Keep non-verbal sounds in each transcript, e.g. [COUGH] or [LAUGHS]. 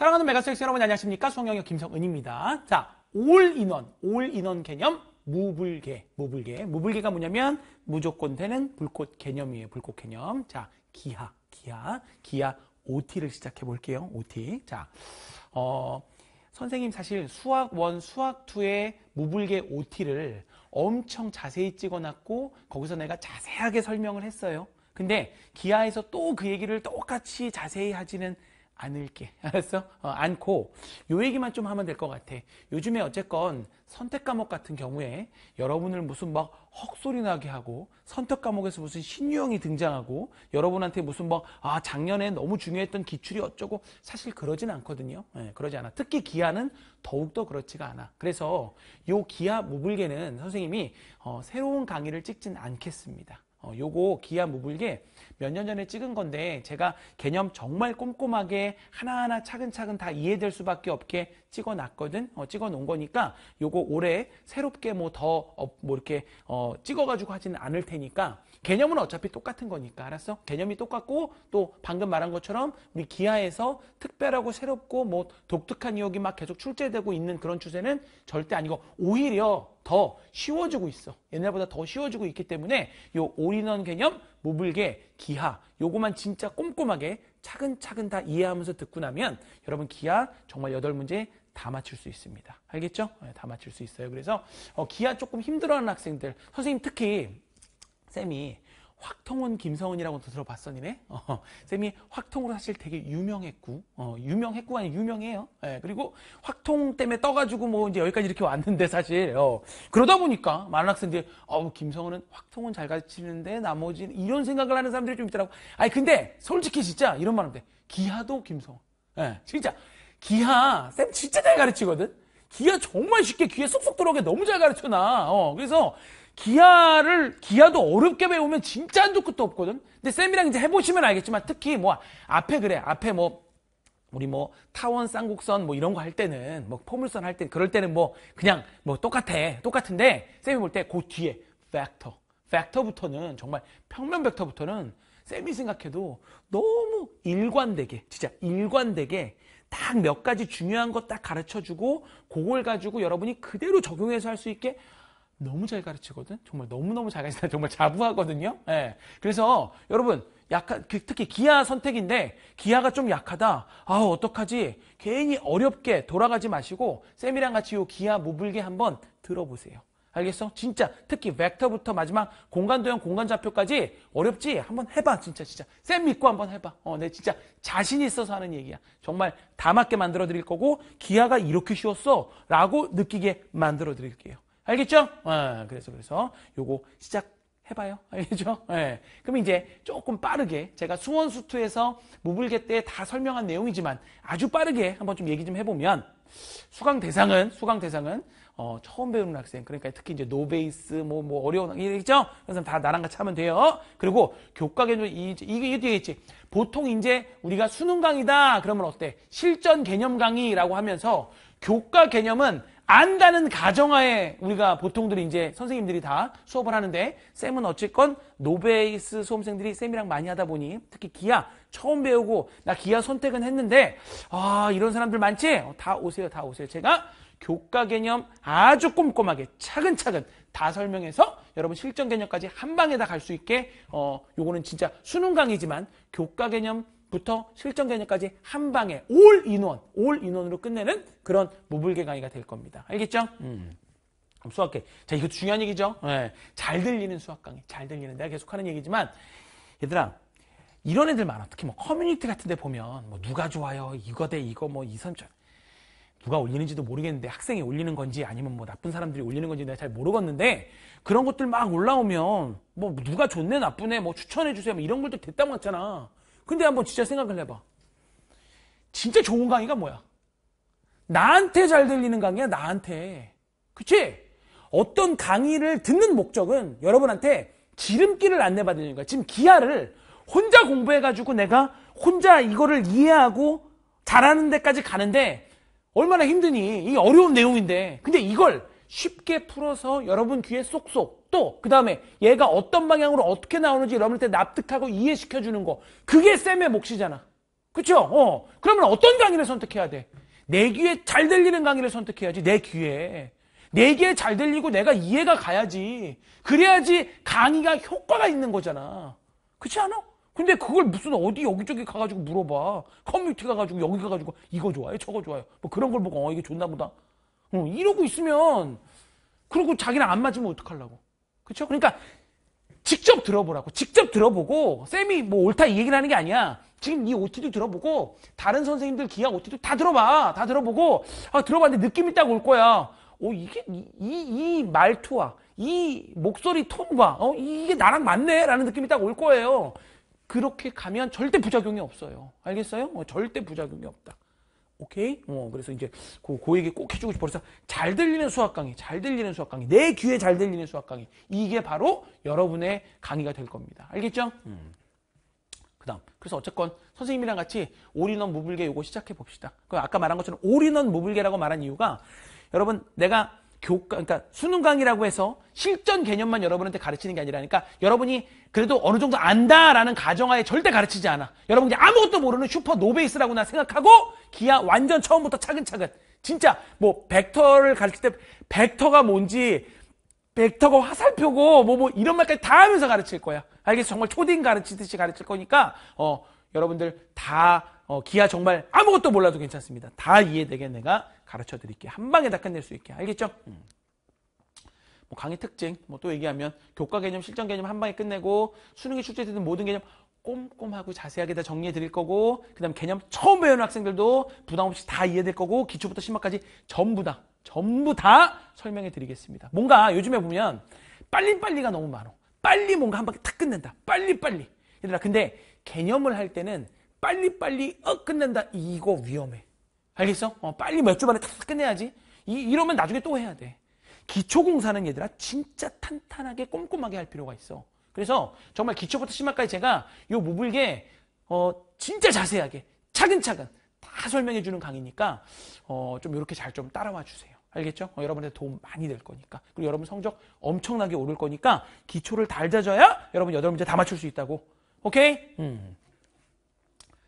사랑하는 메가스엑스 여러분 안녕하십니까? 수학영역 김성은입니다. 자, 올인원, 올인원 개념, 무불개무불개무불개가 뭐냐면 무조건 되는 불꽃 개념이에요. 불꽃 개념. 자, 기하, 기하, 기하 OT를 시작해 볼게요. OT. 자, 어, 선생님 사실 수학 1, 수학 2의 무불개 OT를 엄청 자세히 찍어놨고 거기서 내가 자세하게 설명을 했어요. 근데 기하에서또 그 얘기를 똑같이 자세히 하지는 안을게. [LAUGHS] 알았어? 어, 안고 요 얘기만 좀 하면 될 것 같아. 요즘에 어쨌건 선택 과목 같은 경우에 여러분을 무슨 막 헉소리 나게 하고 선택 과목에서 무슨 신유형이 등장하고 여러분한테 무슨 막아 작년에 너무 중요했던 기출이 어쩌고 사실 그러진 않거든요. 네, 그러지 않아. 특히 기아는 더욱더 그렇지가 않아. 그래서 요 기아 모불개는 선생님이 어, 새로운 강의를 찍진 않겠습니다. 어, 요거 기아 무불게 몇 년 전에 찍은 건데 제가 개념 정말 꼼꼼하게 하나하나 차근차근 다 이해될 수밖에 없게 찍어 놨거든. 어, 찍어 놓은 거니까 요거 올해 새롭게 뭐 더뭐 어, 뭐 이렇게 어, 찍어 가지고 하지는 않을 테니까 개념은 어차피 똑같은 거니까 알았어? 개념이 똑같고 또 방금 말한 것처럼 우리 기아에서 특별하고 새롭고 뭐 독특한 이야기 막 계속 출제되고 있는 그런 추세는 절대 아니고 오히려 더 쉬워지고 있어. 옛날보다 더 쉬워지고 있기 때문에 요 올인원 개념, 무불개 기하 요거만 진짜 꼼꼼하게 차근차근 다 이해하면서 듣고 나면 여러분 기하 정말 8문제 다 맞출 수 있습니다. 알겠죠? 예, 다 맞출 수 있어요. 그래서 어, 기아 조금 힘들어하는 학생들 선생님 특히 쌤이 확통은 김성은이라고 들어봤었 니네 [LAUGHS] 어, 쌤이 확통으로 사실 되게 유명했고 어, 유명했고 아니 유명해요 예, 그리고 확통 때문에 떠가지고 뭐 이제 여기까지 이렇게 왔는데 사실 어, 그러다 보니까 많은 학생들이 어우 김성은은 확통은 잘 가르치는데 나머지는 이런 생각을 하는 사람들이 좀 있더라고 아니 근데 솔직히 진짜 이런 말 하면 돼 기하도 김성은 예, 진짜 기하 쌤 진짜 잘 가르치거든. 기하 정말 쉽게 귀에 쏙쏙 들어오게 너무 잘가르쳐 나. 어, 그래서 기하를 기하도 어렵게 배우면 진짜 한도 끝도 없거든. 근데 쌤이랑 이제 해보시면 알겠지만 특히 뭐 앞에 그래 앞에 뭐 우리 뭐 타원 쌍곡선 뭐 이런 거 할 때는 뭐 포물선 할 때 그럴 때는 뭐 그냥 뭐 똑같아 똑같은데 쌤이 볼 때 그 뒤에 팩터 팩터부터는 정말 평면 벡터부터는 쌤이 생각해도 너무 일관되게 진짜 일관되게 딱몇 가지 중요한 것 딱 가르쳐주고 그걸 가지고 여러분이 그대로 적용해서 할 수 있게 너무 잘 가르치거든. 정말 너무너무 잘 가르치다. 정말 자부하거든요. 예. 그래서 여러분 약한 그 특히 기아 선택인데 기아가 좀 약하다. 아, 어떡하지? 괜히 어렵게 돌아가지 마시고 쌤이랑 같이 요 기아 무불개 뭐 한번 들어보세요. 알겠어? 진짜 특히 벡터부터 마지막 공간도형 공간좌표까지 어렵지? 한번 해봐 진짜 진짜 쌤 믿고 한번 해봐 어, 내 진짜 자신 있어서 하는 얘기야 정말 다 맞게 만들어 드릴 거고 기하가 이렇게 쉬웠어 라고 느끼게 만들어 드릴게요 알겠죠? 아, 그래서 그래서 요거 시작 해봐요. [LAUGHS] 알겠죠? 네. 그럼 이제 조금 빠르게 제가 수원수투에서 무불개 때 다 설명한 내용이지만 아주 빠르게 한번 좀 얘기 좀 해보면 수강 대상은 수강 대상은 어, 처음 배우는 학생 그러니까 특히 이제 노베이스 뭐뭐 뭐 어려운 이겠죠? 그래서 다 나랑 같이 하면 돼요. 그리고 교과 개념 이 이게, 이게 뒤에 있지. 보통 이제 우리가 수능 강의다 그러면 어때? 실전 개념 강의라고 하면서 교과 개념은 안다는 가정하에 우리가 보통들이 이제 선생님들이 다 수업을 하는데 쌤은 어쨌건 노베이스 수험생들이 쌤이랑 많이 하다 보니 특히 기아 처음 배우고 나 기아 선택은 했는데 아 이런 사람들 많지? 어, 다 오세요 다 오세요 제가 교과 개념 아주 꼼꼼하게 차근차근 다 설명해서 여러분 실전 개념까지 한 방에 다 갈 수 있게 어 요거는 진짜 수능 강의지만 교과 개념 부터 실전 개념까지 한 방에 올 인원, 올 인원으로 끝내는 그런 무불개 강의가 될 겁니다. 알겠죠? 음. 수학계. 자, 이거 중요한 얘기죠? 네. 잘 들리는 수학 강의. 잘 들리는. 내가 계속 하는 얘기지만, 얘들아, 이런 애들 많아. 특히 뭐 커뮤니티 같은 데 보면, 뭐 누가 좋아요? 이거 대 이거 뭐 이선전. 누가 올리는지도 모르겠는데 학생이 올리는 건지 아니면 뭐 나쁜 사람들이 올리는 건지 내가 잘 모르겠는데 그런 것들 막 올라오면 뭐 누가 좋네 나쁘네 뭐 추천해 주세요 뭐 이런 것들 됐다 많잖아 근데 한번 진짜 생각을 해봐. 진짜 좋은 강의가 뭐야? 나한테 잘 들리는 강의야, 나한테. 그치? 어떤 강의를 듣는 목적은 여러분한테 지름길을 안내받으려는 거야. 지금 기아를 혼자 공부해가지고 내가 혼자 이거를 이해하고 잘하는 데까지 가는데 얼마나 힘드니. 이 어려운 내용인데. 근데 이걸 쉽게 풀어서 여러분 귀에 쏙쏙 또 그 다음에 얘가 어떤 방향으로 어떻게 나오는지 여러분한테 납득하고 이해시켜주는 거 그게 쌤의 몫이잖아 그쵸? 어. 그러면 어떤 강의를 선택해야 돼? 내 귀에 잘 들리는 강의를 선택해야지 내 귀에 내 귀에 잘 들리고 내가 이해가 가야지 그래야지 강의가 효과가 있는 거잖아 그렇지 않아? 근데 그걸 무슨 어디 여기저기 가가지고 물어봐. 커뮤니티 가가지고 여기 가가지고 이거 좋아요 저거 좋아요. 뭐 그런 걸 보고 어 이게 좋나 보다. 어, 이러고 있으면 그리고 자기랑 안 맞으면 어떡하려고. 그렇죠? 그러니까 직접 들어보라고. 직접 들어보고 쌤이 뭐 옳다 이 얘기를 하는 게 아니야. 지금 이 OT도 들어보고 다른 선생님들 기하 OT도 다 들어봐. 다 들어보고 아, 들어봤는데 느낌이 딱 올 거야. 어, 이게 이, 이 말투와 이 목소리 톤과 어, 이게 나랑 맞네라는 느낌이 딱 올 거예요. 그렇게 가면 절대 부작용이 없어요. 알겠어요? 어, 절대 부작용이 없다. 오케이? 어, 그래서 이제 그, 그 얘기 꼭 해주고 싶어서 잘 들리는 수학 강의, 잘 들리는 수학 강의, 내 귀에 잘 들리는 수학 강의. 이게 바로 여러분의 강의가 될 겁니다. 알겠죠? 음. 그 다음. 그래서 어쨌건 선생님이랑 같이 올인원 무불개 요거 시작해 봅시다. 그 아까 말한 것처럼 올인원 무불개라고 말한 이유가 여러분 내가 교과, 그러니까 수능 강의라고 해서 실전 개념만 여러분한테 가르치는 게 아니라니까 여러분이 그래도 어느 정도 안다라는 가정하에 절대 가르치지 않아. 여러분이 아무것도 모르는 슈퍼 노베이스라고 나 생각하고 기아 완전 처음부터 차근차근 진짜 뭐 벡터를 가르칠 때 벡터가 뭔지 벡터가 화살표고 뭐뭐 뭐 이런 말까지 다 하면서 가르칠 거야. 알겠어? 정말 초딩 가르치듯이 가르칠 거니까 어 여러분들 다 어, 기아 정말 아무것도 몰라도 괜찮습니다. 다 이해되게 내가 가르쳐 드릴게. 한 방에 다 끝낼 수 있게. 알겠죠? 음. 뭐 강의 특징, 뭐 또 얘기하면 교과 개념, 실전 개념 한 방에 끝내고 수능에 출제되는 모든 개념 꼼꼼하고 자세하게 다 정리해 드릴 거고 그다음 개념 처음 배우는 학생들도 부담 없이 다 이해될 거고 기초부터 심화까지 전부 다 전부 다 설명해 드리겠습니다. 뭔가 요즘에 보면 빨리빨리가 너무 많아 빨리 뭔가 한 방에 탁 끝낸다. 빨리빨리. 얘들아 근데 개념을 할 때는 빨리빨리 어 끝낸다. 이거 위험해. 알겠어? 어, 빨리 몇 주 만에 다 끝내야지. 이, 이러면 나중에 또 해야 돼. 기초공사는 얘들아 진짜 탄탄하게 꼼꼼하게 할 필요가 있어. 그래서 정말 기초부터 심화까지 제가 이모불게 어, 진짜 자세하게 차근차근 다 설명해 주는 강의니까 어, 좀 이렇게 잘 좀 따라와 주세요. 알겠죠? 어, 여러분한테 도움 많이 될 거니까. 그리고 여러분 성적 엄청나게 오를 거니까 기초를 잘 다져야 여러분 여덟 문제 다 맞출 수 있다고. 오케이? 음.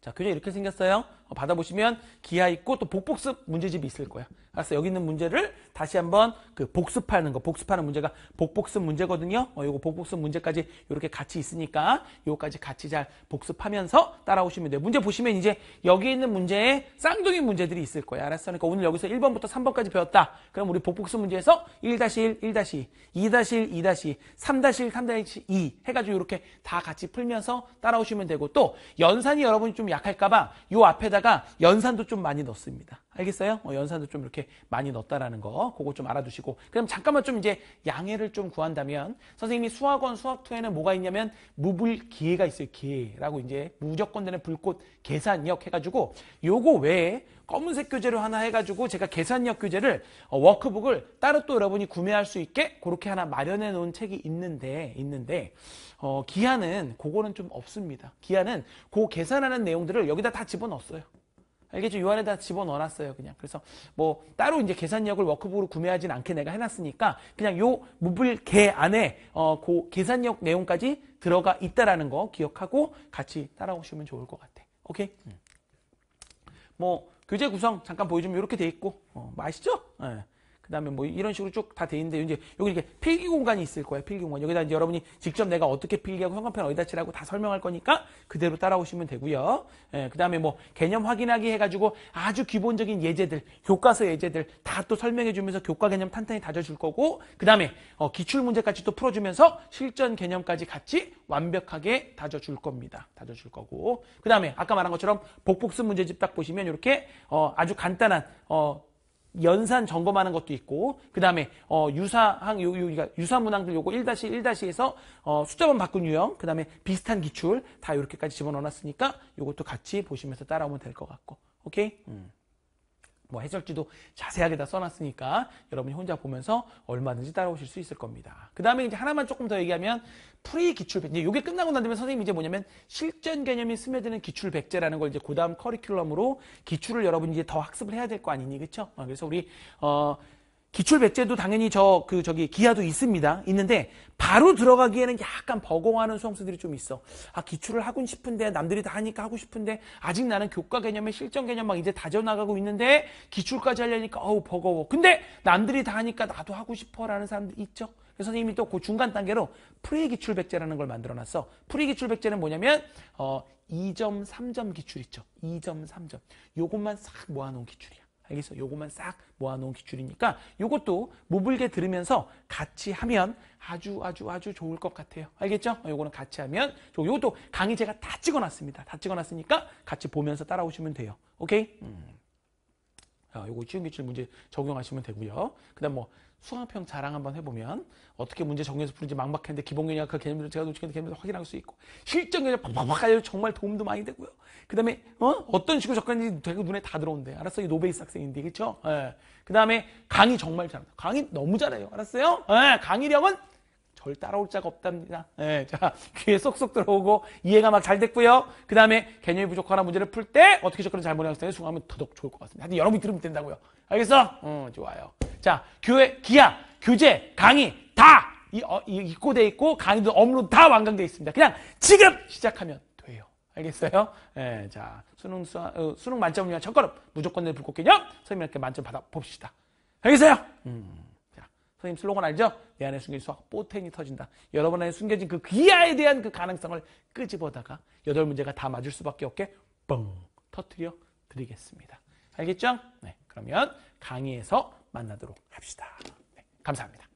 자, 교재 이렇게 생겼어요. 어, 받아보시면 기하 있고 또 복복습 문제집이 있을 거야. 그래서 여기 있는 문제를 다시 한번 그 복습하는 거, 복습하는 문제가 복복습 문제거든요. 어, 요거 복복습 문제까지 이렇게 같이 있으니까 요거까지 같이 잘 복습하면서 따라오시면 돼요. 문제 보시면 이제 여기 있는 문제에 쌍둥이 문제들이 있을 거야. 알았어. 그러니까 오늘 여기서 1번부터 3번까지 배웠다. 그럼 우리 복복습 문제에서 1-1, 1-2, 2-1, 2 3-1, 3-2 해가지고 이렇게 다 같이 풀면서 따라오시면 되고 또 연산이 여러분이 좀 약할까봐 요 앞에다 거기다가 연산도 좀 많이 넣습니다. 알겠어요? 어, 연산도 좀 이렇게 많이 넣었다라는 거 그거 좀 알아두시고 그럼 잠깐만 좀 이제 양해를 좀 구한다면 선생님이 수학원 수학2에는 뭐가 있냐면 무불 기회가 있어요 기회라고 이제 무조건 되는 불꽃 계산력 해가지고 요거 외에 검은색 교재로 하나 해가지고 제가 계산력 교재를 어, 워크북을 따로 또 여러분이 구매할 수 있게 그렇게 하나 마련해 놓은 책이 있는데 있는데 어, 기한은 그거는 좀 없습니다 기한은 그 계산하는 내용들을 여기다 다 집어넣었어요 알겠죠? 요 안에 다 집어넣어놨어요, 그냥. 그래서 뭐 따로 이제 계산력을 워크북으로 구매하진 않게 내가 해놨으니까 그냥 요무불개 안에 어, 그 계산력 내용까지 들어가 있다라는 거 기억하고 같이 따라오시면 좋을 것 같아. 오케이? 음. 뭐 교재 구성 잠깐 보여주면 이렇게 돼 있고 어, 뭐 아시죠? 네. 그 다음에 뭐 이런 식으로 쭉 다 돼 있는데 이제 여기 이렇게 필기 공간이 있을 거예요. 필기 공간. 여기다 이제 여러분이 직접 내가 어떻게 필기하고 형광펜 어디다 칠하고 다 설명할 거니까 그대로 따라오시면 되고요. 예, 그 다음에 뭐 개념 확인하기 해가지고 아주 기본적인 예제들, 교과서 예제들 다 또 설명해주면서 교과 개념 탄탄히 다져줄 거고 그 다음에 어, 기출 문제까지 또 풀어주면서 실전 개념까지 같이 완벽하게 다져줄 겁니다. 다져줄 거고 그 다음에 아까 말한 것처럼 복복습 문제집 딱 보시면 이렇게 어, 아주 간단한 어, 연산 점검하는 것도 있고 그 다음에 어, 유사항 요, 요, 그러니까 유사 문항들 요거 1-1-에서 어, 숫자만 바꾼 유형 그 다음에 비슷한 기출 다 이렇게까지 집어넣어놨으니까 요것도 같이 보시면서 따라오면 될 것 같고 오케이? 음. 뭐 해설지도 자세하게 다 써놨으니까 여러분이 혼자 보면서 얼마든지 따라오실 수 있을 겁니다. 그 다음에 이제 하나만 조금 더 얘기하면 프리 기출백 제 이게 끝나고 난 다음에 선생님이 제 뭐냐면 실전 개념이 스며드는 기출백제라는 걸 이제 그 다음 커리큘럼으로 기출을 여러분이 이제 더 학습을 해야 될 거 아니니 그쵸? 어, 그래서 우리 어 기출백제도 당연히 저 그 저기 기하도 있습니다. 있는데 바로 들어가기에는 약간 버거워하는 수험생들이 좀 있어. 아 기출을 하고 싶은데 남들이 다 하니까 하고 싶은데 아직 나는 교과 개념에 실전 개념 막 이제 다져나가고 있는데 기출까지 하려니까 어우 버거워. 근데 남들이 다 하니까 나도 하고 싶어라는 사람도 있죠. 그래서 선생님이 또 그 중간 단계로 프리 기출 백제라는 걸 만들어놨어. 프리 기출 백제는 뭐냐면 어 2점 3점 기출 있죠. 2점 3점. 요것만 싹 모아놓은 기출이야. 알겠어? 요것만 싹 모아놓은 기출이니까 요것도 모불게 들으면서 같이 하면 아주 아주 아주 좋을 것 같아요. 알겠죠? 어, 요거는 같이 하면 요것도 강의 제가 다 찍어놨습니다. 다 찍어놨으니까 같이 보면서 따라오시면 돼요. 오케이? 음. 아, 요거 쉬운 기출 문제 적용하시면 되고요. 그 다음 뭐 수강평 자랑 한번 해보면 어떻게 문제 정리해서 푸는지 막막했는데 기본개념과 그 개념들 제가 놓친 개념들 확인할 수 있고 실전 개념 팍팍팍 알려 정말 도움도 많이 되고요. 그 다음에 어? 어떤 식으로 접근하는지 되게 눈에 다 들어온대. 알았어? 이 노베이스 학생인데 그쵸? 예. 그 다음에 강의 정말 잘한다. 강의 너무 잘해요. 알았어요? 예. 강의력은 절 따라올 자가 없답니다. 네, 자 [LAUGHS] 귀에 쏙쏙 들어오고 이해가 막 잘 됐고요. 그 다음에 개념이 부족하나 문제를 풀 때 어떻게 접근을 잘못르는 학생에 수긍하면 더더욱 좋을 것 같습니다. 하여튼 여러분이 들으면 된다고요. 알겠어? 응, 어, 좋아요. 자 교회, 기하, 교재, 강의 다 이, 어, 이, 입고돼 있고 강의도 업로드 다 완강돼 있습니다. 그냥 지금 시작하면 돼요. 알겠어요? 예, 자 수능 수, 어, 수능 만점을 위한 첫걸음 무조건 내 불꽃 개념 선생님께 만점 받아 봅시다. 알겠어요? 음. 선생님 슬로건 알죠? 내 안에 숨겨진 수학 보텐이 터진다. 여러분 안에 숨겨진 그 귀하에 대한 그 가능성을 끄집어다가 여덟 문제가 다 맞을 수밖에 없게 뻥 터트려 드리겠습니다. 알겠죠? 네, 그러면 강의에서 만나도록 합시다. 네, 감사합니다.